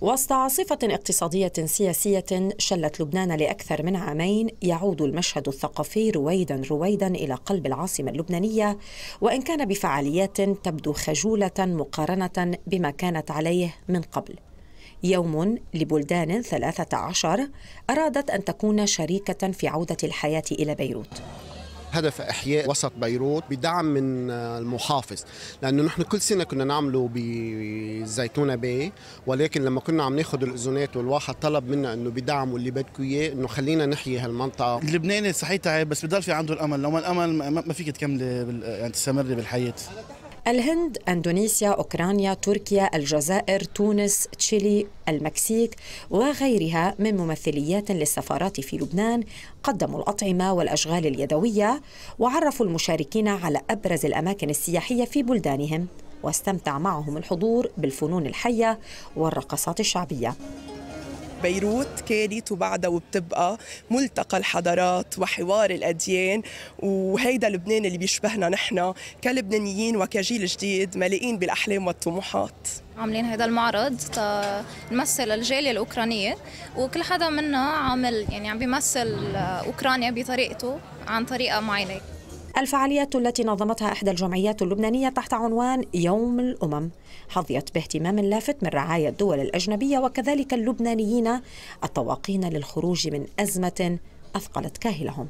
وسط عاصفة اقتصادية سياسية شلت لبنان لأكثر من عامين يعود المشهد الثقافي رويدا رويدا إلى قلب العاصمة اللبنانية وإن كان بفعاليات تبدو خجولة مقارنة بما كانت عليه من قبل يوم لبلدان ثلاثة عشر أرادت أن تكون شريكة في عودة الحياة إلى بيروت هدف إحياء وسط بيروت بدعم من المحافظ لأنه نحن كل سنة كنا نعمله بزيتونة باي ولكن لما كنا عم ناخذ الأذونات والواحد طلب منا أنه بدعم اللي بدكم إياه أنه خلينا نحيي هالمنطقة اللبناني صحيح تعب بس بضل في عنده الأمل لو ما الأمل ما فيك تكملي يعني تستمري بالحياة الهند، أندونيسيا، أوكرانيا، تركيا، الجزائر، تونس، تشيلي، المكسيك وغيرها من ممثليات للسفارات في لبنان قدموا الأطعمة والأشغال اليدوية وعرفوا المشاركين على أبرز الأماكن السياحية في بلدانهم واستمتع معهم الحضور بالفنون الحية والرقصات الشعبية بيروت كانت وبعدها وبتبقى ملتقى الحضارات وحوار الأديان وهيدا لبنان اللي بيشبهنا نحن كلبنانيين وكجيل جديد مليئين بالأحلام والطموحات عاملين هذا المعرض نمثل الجاليه الاوكرانيه وكل حدا منا عامل يعني عم بيمثل اوكرانيا بطريقته عن طريقه معينه الفعاليات التي نظمتها إحدى الجمعيات اللبنانية تحت عنوان يوم الأمم حظيت باهتمام لافت من رعايا الدول الأجنبية وكذلك اللبنانيين الطواقين للخروج من أزمة أثقلت كاهلهم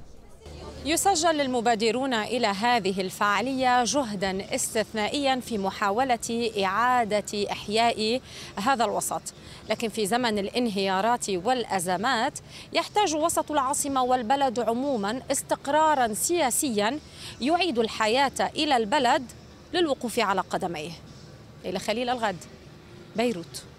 يسجل المبادرون إلى هذه الفعالية جهدا استثنائيا في محاولة إعادة إحياء هذا الوسط لكن في زمن الانهيارات والأزمات يحتاج وسط العاصمة والبلد عموما استقرارا سياسيا يعيد الحياة إلى البلد للوقوف على قدميه ليلى خليل الغد بيروت